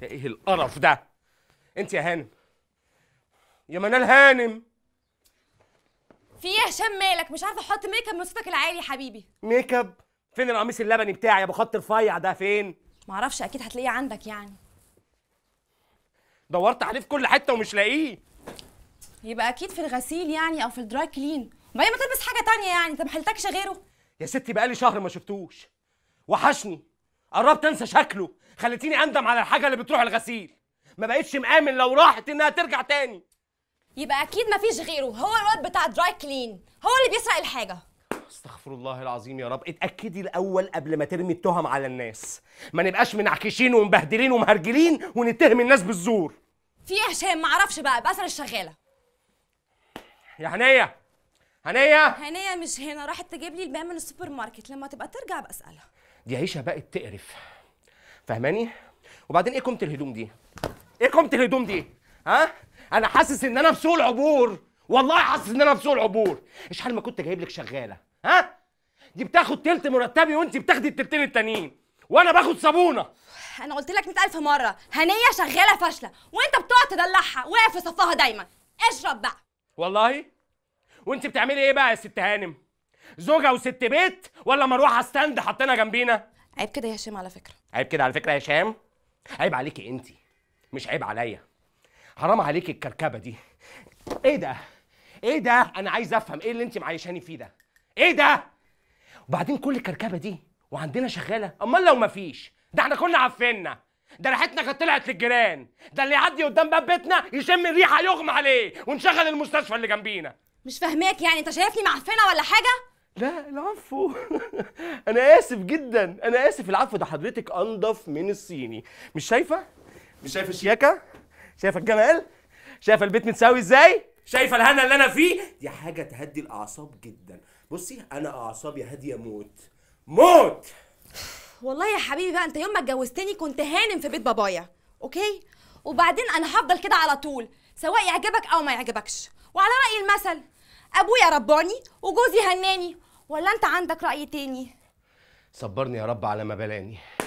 ده ايه القرف ده انت يا هانم يا منال هانم في ايه يا هشام مالك مش عارفه احط ميك اب من صوتك العالي يا حبيبي ميك اب فين القميص اللبني بتاعي يا ابو خط رفيع ده فين معرفش اكيد هتلاقيه عندك يعني دورت عليه في كل حته ومش لاقيه يبقى اكيد في الغسيل يعني او في الدراي كلين وبعدين ما تلبس حاجه تانية يعني انت ما حلتكش غيره يا ستي بقالي شهر ما شفتوش وحشني قربت انسى شكله خلتيني اندم على الحاجه اللي بتروح الغسيل ما بقتش مآمن لو راحت انها ترجع تاني يبقى اكيد مفيش غيره هو الواد بتاع دراي كلين هو اللي بيسرق الحاجه استغفر الله العظيم يا رب اتاكدي الاول قبل ما ترمي التهم على الناس ما نبقاش منعكشين ومبهدلين ومهرجلين ونتهم الناس بالزور في ايه يا هشام اعرفش بقى باثر الشغاله يا هنيه هنيه هنيه مش هنا راحت تجيب لي البان من السوبر ماركت لما تبقى ترجع بسالها دي عيشه بقت تقرف فاهماني وبعدين ايه قيمه الهدوم دي ايه قيمه الهدوم دي ها انا حاسس ان انا في سوق العبور والله حاسس ان انا في سوق العبور حال ما كنت جايب لك شغاله ها دي بتاخد تلت مرتبي وانت بتاخدي التلتين التانيين وانا باخد صابونه انا قلت لك 100000 مره هنيه شغاله فاشله وانت بتقعد تدلعها واقف في صفها دايما اشرب بقى والله وانت بتعملي ايه بقى يا ست هانم زوجه وست بيت ولا مروحه ستاند حاطينها جنبينا عيب كده يا هشام على فكره عيب كده على فكره يا هشام عيب عليكي انت مش عيب عليا حرام عليكي الكركبه دي ايه ده ايه ده انا عايز افهم ايه اللي انت معيشاني فيه ده ايه ده وبعدين كل الكركبه دي وعندنا شغاله امال لو مفيش ده احنا كنا عفنا ده ريحتنا كانت طلعت للجيران ده اللي يعدي قدام باب بيتنا يشم الريحه يغمى عليه ونشغل المستشفى اللي جنبينا مش فاهماك يعني انت شايفني معفنه ولا حاجه لا العفو انا اسف جدا انا اسف العفو ده حضرتك انضف من الصيني مش شايفه مش شايفه الشياكه شايفه الجمال شايفه البيت متساوي ازاي شايفه الهنا اللي انا فيه دي حاجه تهدي الاعصاب جدا بصي انا اعصابي هاديه موت موت والله يا حبيبي بقى انت يوم ما اتجوزتني كنت هانم في بيت بابايا اوكي وبعدين انا هفضل كده على طول سواء يعجبك او ما يعجبكش وعلى راي المثل ابويا رباني وجوزي هناني ولا انت عندك راي تاني صبرني يا رب على ما بلاني